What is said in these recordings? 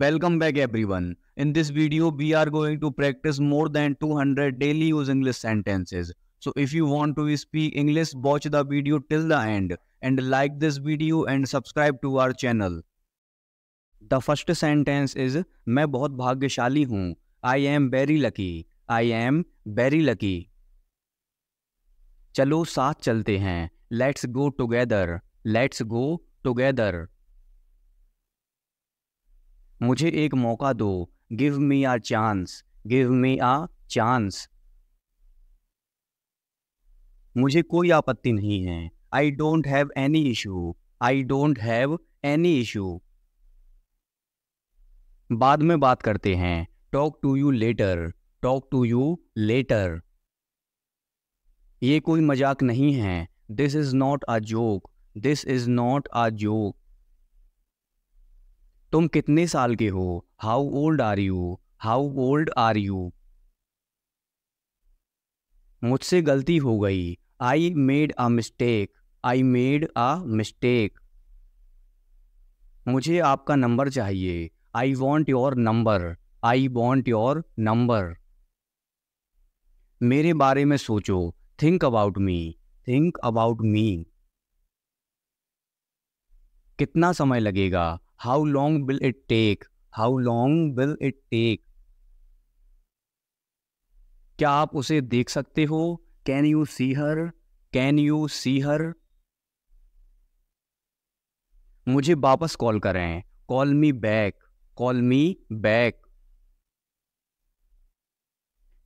Welcome back everyone. In this video, we are going to practice more than 200 daily use English sentences. So if you want to speak English, watch the video till the end and like this video and subscribe to our channel. The first sentence is मैं बहुत भाग्यशाली हूँ I am very lucky. I am very lucky. चलो साथ चलते हैं Let's go together. Let's go together. मुझे एक मौका दो give me a chance give me a chance मुझे कोई आपत्ति नहीं है I don't have any issue I don't have any issue बाद में बात करते हैं talk to you later talk to you later ये कोई मजाक नहीं है this is not a joke this is not a joke तुम कितने साल के हो how old are you how old are you मुझसे गलती हो गई I made a mistake I made a mistake मुझे आपका नंबर चाहिए I want your number I want your number मेरे बारे में सोचो think about me think about me कितना समय लगेगा how long will it take how long will it take क्या आप उसे देख सकते हो can you see her can you see her मुझे वापस कॉल करें call me back call me back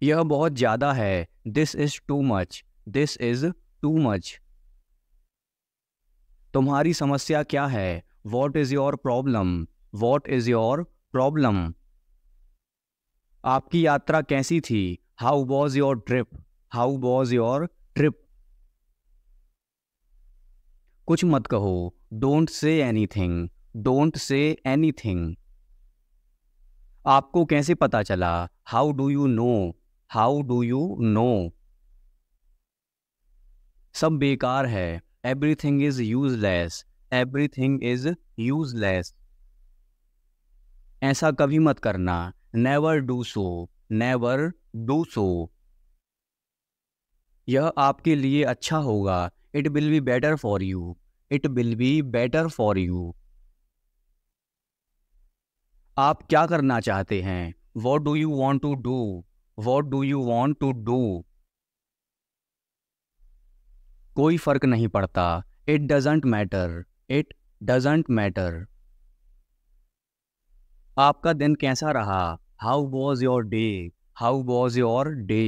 यह बहुत ज़्यादा है this is too much this is too much तुम्हारी समस्या क्या है what is your problem what is your problem आपकी यात्रा कैसी थी how was your trip how was your trip कुछ मत कहो don't say anything don't say anything आपको कैसे पता चला how do you know how do you know सब बेकार है everything is useless everything is useless ऐसा कभी मत करना never do so never do so यह आपके लिए अच्छा होगा it will be better for you it will be better for you आप क्या करना चाहते हैं what do you want to do what do you want to do कोई फर्क नहीं पड़ता it doesn't matter it doesn't matter आपका दिन कैसा रहा how was your day how was your day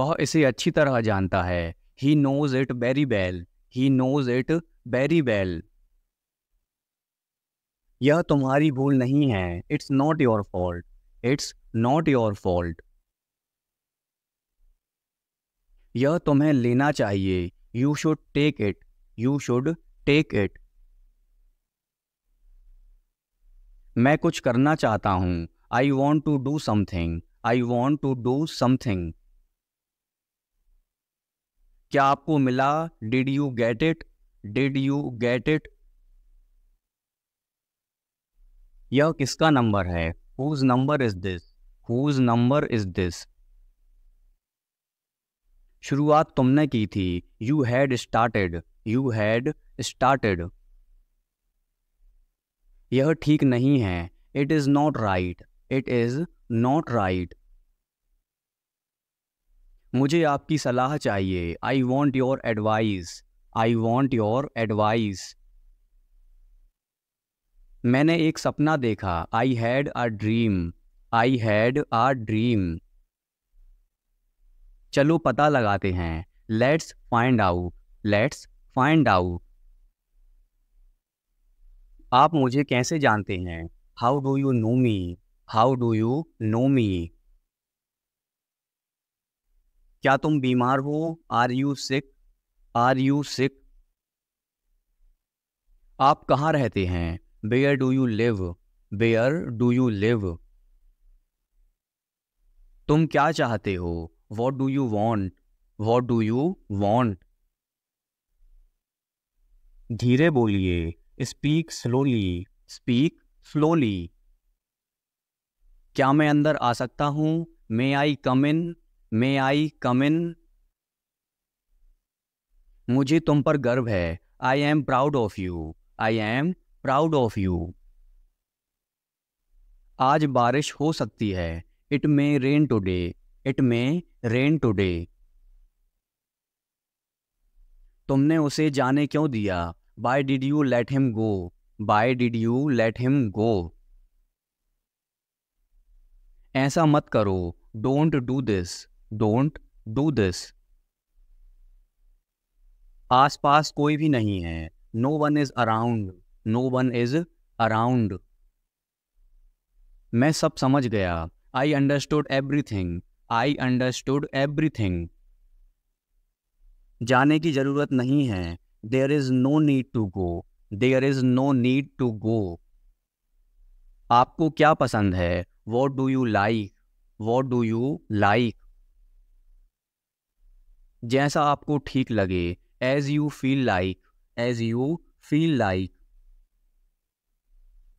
बहुत इसे अच्छी तरह जानता है ही knows it very well he knows it very well यह तुम्हारी भूल नहीं है it's not your fault it's not your fault यह तुम्हें लेना चाहिए you should take it you should take it मैं कुछ करना चाहता हूं I want to do something I want to do something क्या आपको मिला did you get it did you get it यह किसका नंबर है whose number is this whose number is this शुरुआत तुमने की थी you had started you had started यह ठीक नहीं है it is not right it is not right मुझे आपकी सलाह चाहिए I want your advice I want your advice मैंने एक सपना देखा I had a dream I had a dream चलो पता लगाते हैं let's find out let's find out आप मुझे कैसे जानते हैं how do you know me how do you know me क्या तुम बीमार हो are you sick are you sick आप कहाँ रहते हैं where do you live where do you live तुम क्या चाहते हो what do you want what do you want धीरे बोलिए स्पीक स्लोली स्पीक स्लोली क्या मैं अंदर आ सकता हूं मे आई कम इन मे आई कम इन मुझे तुम पर गर्व है I am proud of you I am proud of you आज बारिश हो सकती है it may rain today it may rain today तुमने उसे जाने क्यों दिया why did you let him go why did you let him go ऐसा मत करो don't do this don't do this आसपास कोई भी नहीं है no one is around no one is around मैं सब समझ गया आई understood everything I understood everything जाने की ज़रूरत नहीं है there is no need to go there is no need to go आपको क्या पसंद है what do you like what do you like जैसा आपको ठीक लगे as you feel like as you feel like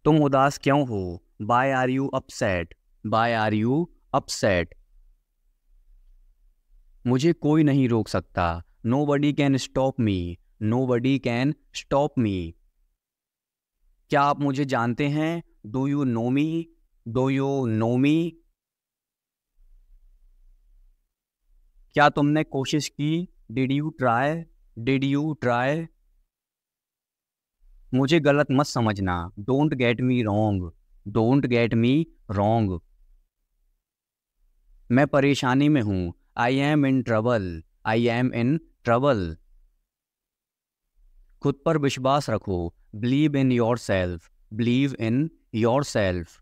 तुम उदास क्यों हो why are you upset why are you upset मुझे कोई नहीं रोक सकता nobody can stop me no nobody can stop me क्या आप मुझे जानते हैं do you know me do you know me क्या तुमने कोशिश की did you try did you try मुझे गलत मत समझना don't get me wrong don't get me wrong मैं परेशानी में हूं I am in trouble I am in trouble खुद पर विश्वास रखो believe in yourself believe in yourself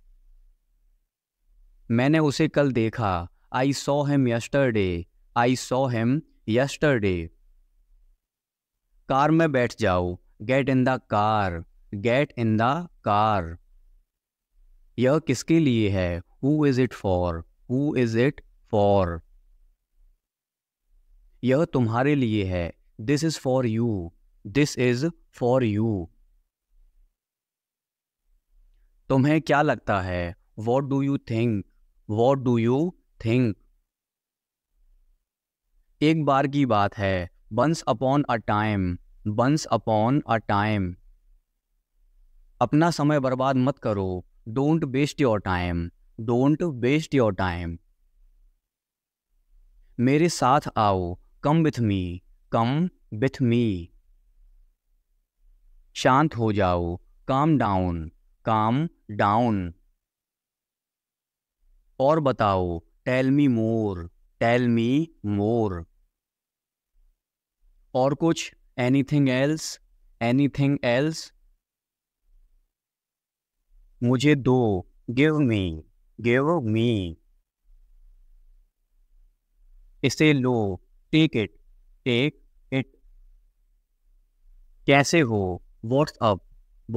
मैंने उसे कल देखा I saw him yesterday I saw him yesterday कार में बैठ जाओ get in the car get in the car यह किसके लिए है who is it for who is it for यह तुम्हारे लिए है this is for you this is for you तुम्हें क्या लगता है what do you think what do you think एक बार की बात है once upon a time once upon a time अपना समय बर्बाद मत करो don't waste your time don't waste your time मेरे साथ आओ come with me come with me शांत हो जाओ काम डाउन काम डाउन और बताओ टेल मी मोर टेल मी मोर और कुछ एनीथिंग एल्स एनीथिंग एल्स मुझे दो गिव मी गिव मी इसे लो टेक इट टेक इट कैसे हो वॉट्स अप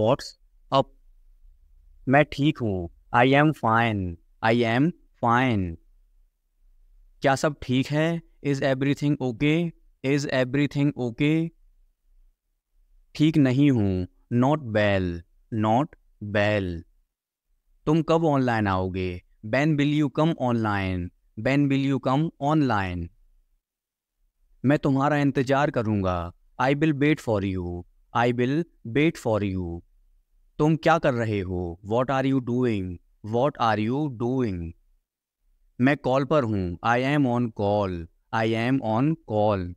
वॉट्स अप मैं ठीक हूँ I am fine I am fine क्या सब ठीक है is everything okay is everything okay ठीक नहीं हूँ नॉट बैल नॉट बैल तुम कब ऑनलाइन आओगे when will you come online when will you come online मैं तुम्हारा इंतजार करूंगा I will wait for you I will wait for you तुम क्या कर रहे हो what are you doing what are you doing मैं कॉल पर हूं I am on call I am on call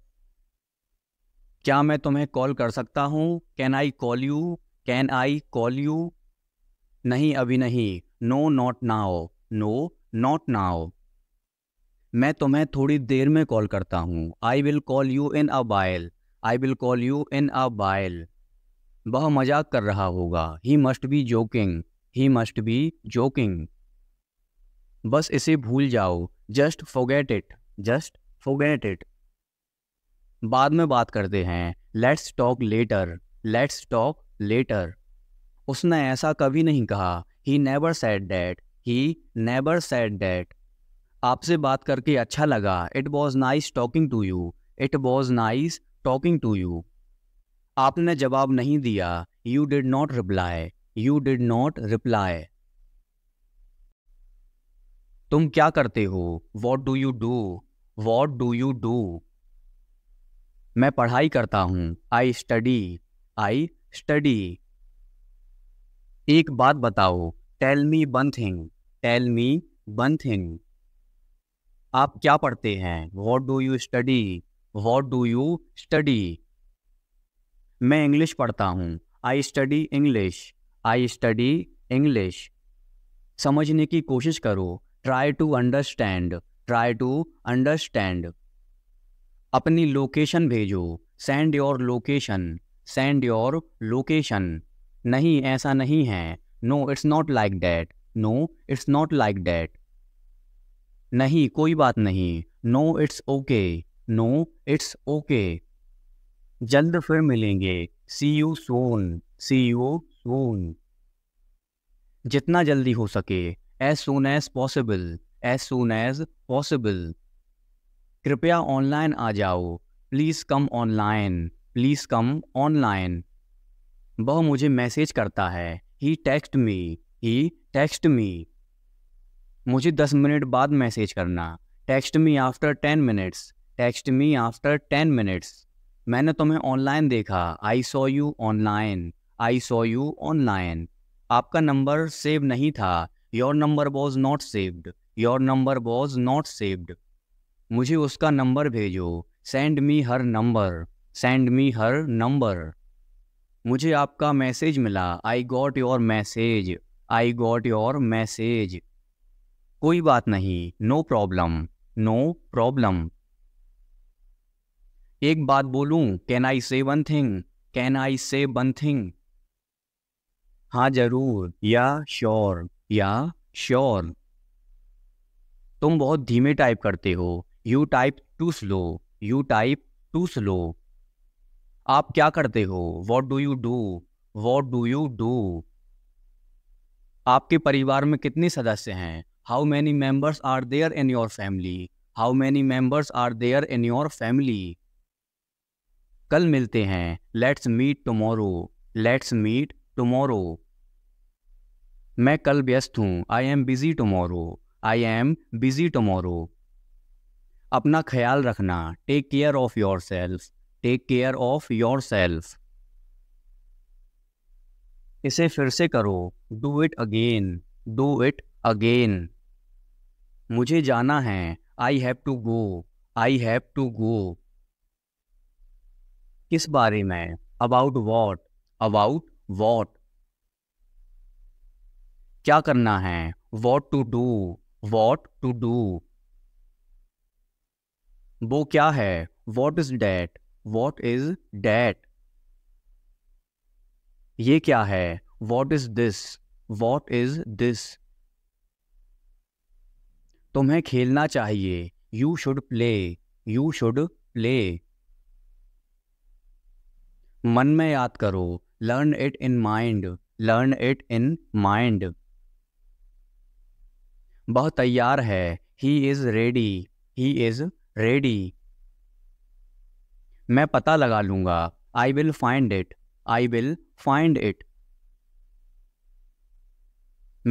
क्या मैं तुम्हें कॉल कर सकता हूं can I call you can I call you नहीं अभी नहीं no not now no not now मैं तुम्हें थोड़ी देर में कॉल करता हूँ I will call you in a while I will call you in a while वह मजाक कर रहा होगा he must be joking he must be joking बस इसे भूल जाओ just forget it just forget it बाद में बात करते हैं let's talk later let's talk later उसने ऐसा कभी नहीं कहा he never said that he never said that आपसे बात करके अच्छा लगा it was nice talking to you it was nice talking to you आपने जवाब नहीं दिया you did not reply you did not reply तुम क्या करते हो what do you do what do you do मैं पढ़ाई करता हूं आई स्टडी आई स्टडी एक बात बताओ tell me one thing tell me one thing आप क्या पढ़ते हैं what do you study what do you study मैं इंग्लिश पढ़ता हूँ I study English I study English समझने की कोशिश करो try to understand try to understand अपनी लोकेशन भेजो send your location send your location नहीं ऐसा नहीं है no it's not like that no it's not like that नहीं कोई बात नहीं no it's okay no it's okay जल्द फिर मिलेंगे सी you soon C you soon जितना जल्दी हो सके as soon as possible as soon as possible कृपया ऑनलाइन आ जाओ please come online please come online वह मुझे मैसेज करता है ही टेक्स्ट मी ही टेक्स्ट मी मुझे दस मिनट बाद मैसेज करना text me after ten minutes text me after ten minutes मैंने तुम्हें ऑनलाइन देखा I saw you online I saw you online आपका नंबर सेव नहीं था your number was not saved your number was not saved मुझे उसका number भेजो send me her number send me her number मुझे आपका मैसेज मिला I got your message I got your message कोई बात नहीं नो प्रॉब्लम नो प्रॉब्लम एक बात बोलूं कैन आई से वन थिंग कैन आई से वन थिंग हाँ जरूर या श्योर या श्योर तुम बहुत धीमे टाइप करते हो you type too slow you type too slow आप क्या करते हो what do you do what do you do आपके परिवार में कितने सदस्य हैं how many members are there in your family how many members are there in your family कल मिलते हैं let's meet tomorrow let's meet tomorrow मैं कल व्यस्त हूँ I am busy tomorrow I am busy tomorrow अपना ख्याल रखना take care of yourself take care of yourself इसे फिर से करो do it again do it again मुझे जाना है I have to go I have to go किस बारे में अबाउट वॉट अबाउट वॉट क्या करना है what to do what to do वो क्या है what is that what is that ये क्या है what is this what is this तुम्हें खेलना चाहिए you should play you should play मन में याद करो learn it in mind learn it in mind वह तैयार है he is ready he is ready मैं पता लगा लूंगा I will find it I will find it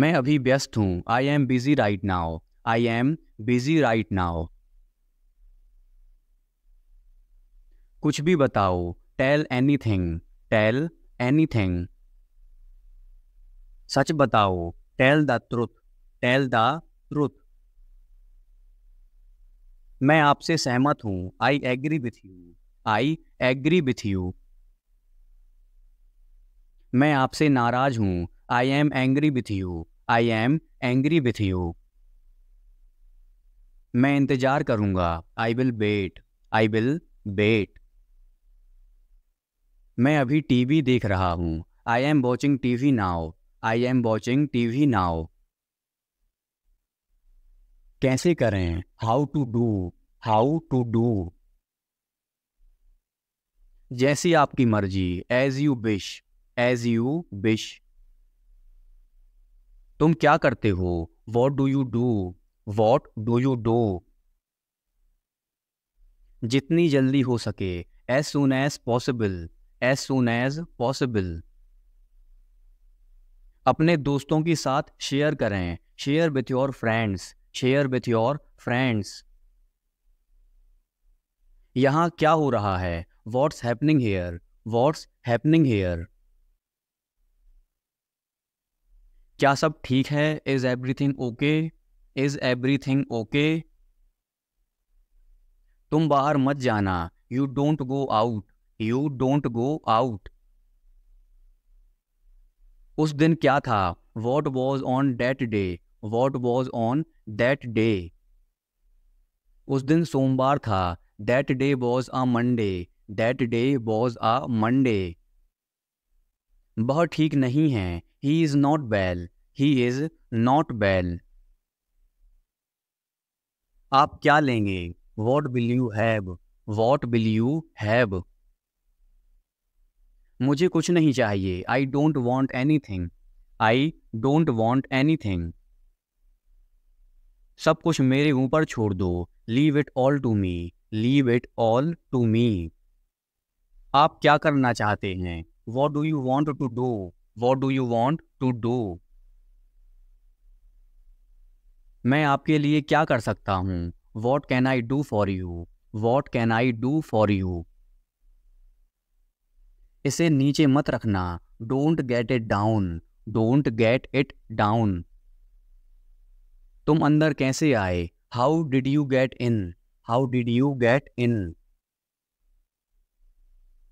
मैं अभी व्यस्त हूं I am busy right now I am busy right now कुछ भी बताओ tell anything tell anything सच बताओ tell the truth tell the truth मैं आपसे सहमत हूं I agree with you I agree with you मैं आपसे नाराज हूं I am angry with you I am angry with you मैं इंतजार करूंगा I will wait I will wait मैं अभी टीवी देख रहा हूं I am watching TV now I am watching TV now कैसे करें how to do how to do जैसी आपकी मर्जी as you wish as you wish तुम क्या करते हो what do you do what do you do जितनी जल्दी हो सके as soon as possible as soon as possible अपने दोस्तों के साथ शेयर करें share with your friends share with your friends यहाँ क्या हो रहा है what's happening here what's happening here क्या सब ठीक है is everything okay is everything okay तुम बाहर मत जाना you don't go out you don't go out उस दिन क्या था what was on that day what was on that day उस दिन सोमवार था that day was a Monday that day was a Monday बहुत ठीक नहीं है he is not well he is not well आप क्या लेंगे what will you have what will you have मुझे कुछ नहीं चाहिए I don't want anything I don't want anything सब कुछ मेरे ऊपर छोड़ दो leave it all to me leave it all to me आप क्या करना चाहते हैं what do you want to do what do you want to do मैं आपके लिए क्या कर सकता हूँ what can I do for you what can I do for you इसे नीचे मत रखना don't get it down don't get it down तुम अंदर कैसे आए how did you get in how did you get in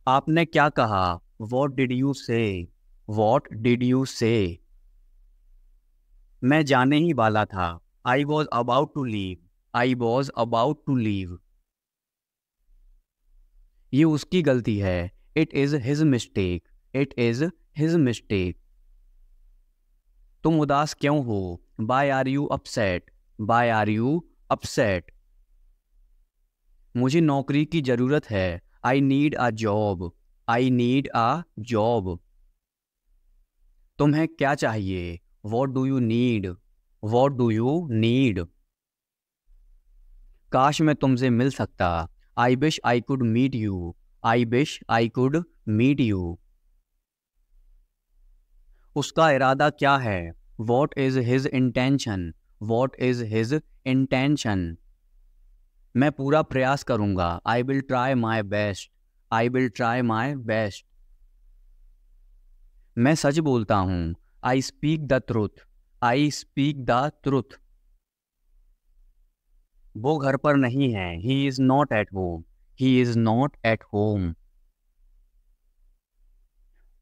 आपने क्या कहा what did you say what did you say मैं जाने ही वाला था I was about to leave I was about to leave ये उसकी गलती है it is his mistake it is his mistake तुम उदास क्यों हो why are you upset why are you upset मुझे नौकरी की जरूरत है I need a job I need a job तुम्हें क्या चाहिए what do you need what do you need काश मैं तुमसे मिल सकता I wish I could meet you I wish I could meet you उसका इरादा क्या है what is his intention what is his intention मैं पूरा प्रयास करूंगा I will try my best I will try my best मैं सच बोलता हूं I speak the truth I speak the truth वो घर पर नहीं है he is not at home he is not at home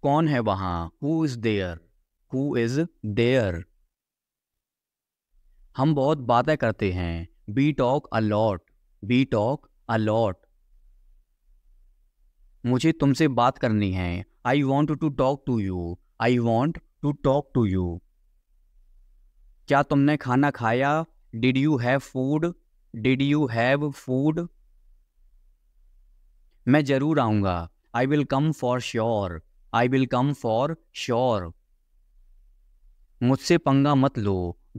कौन है वहां who is there who is there हम बहुत बातें करते हैं we talk a lot we talk a lot मुझे तुमसे बात करनी है I want to talk to you I want to talk to you क्या तुमने खाना खाया did you have food did you have food मैं जरूर आऊंगा I will come for sure I will come for sure मुझसे पंगा मत लो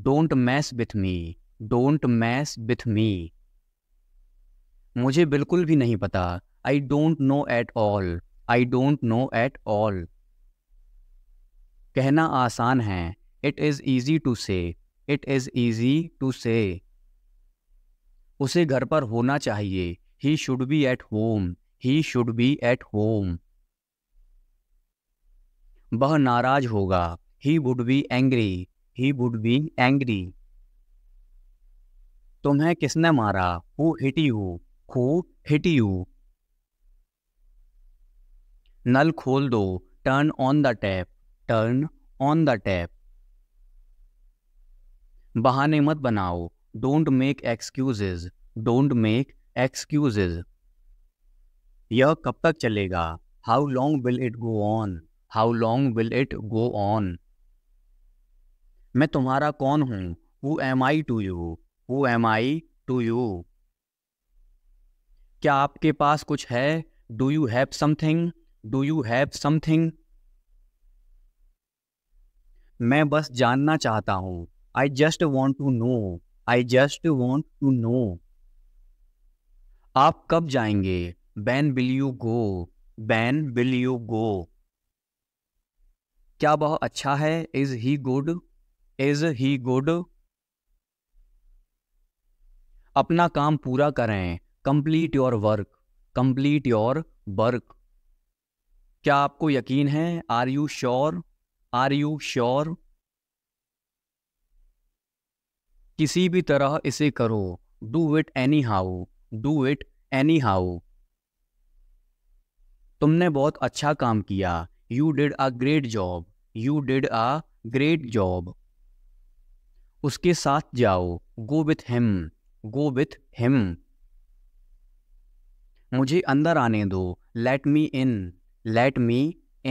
don't mess with me don't mess with me मुझे बिल्कुल भी नहीं पता I don't know at all I don't know at all कहना आसान है it is easy to say it is easy to से उसे घर पर होना चाहिए he should be at home he should be at home वह नाराज होगा he would be angry he would be angry तुम्हें किसने मारा who hit you who hit you नल खोल दो turn on the tap turn on the tap बहाने मत बनाओ don't make excuses don't make excuses यह कब तक चलेगा how long will it go on how long will it go on मैं तुम्हारा कौन हूं who am I to you who am I to you क्या आपके पास कुछ है do you have something do you have something मैं बस जानना चाहता हूं I just want to know. I just want to know. आप कब जाएंगे when will you go when will you go क्या बहुत अच्छा है is he good is he good अपना काम पूरा करें complete your work complete your work क्या आपको यकीन है are you sure are you sure किसी भी तरह इसे करो do it anyhow do it anyhow तुमने बहुत अच्छा काम किया you did a great job you did a great job उसके साथ जाओ go with him go with him मुझे अंदर आने दो late me in late me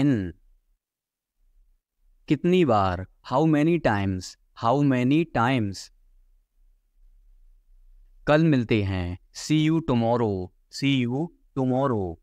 in कितनी बार how many times how many times कल मिलते हैं see you tomorrow see you tomorrow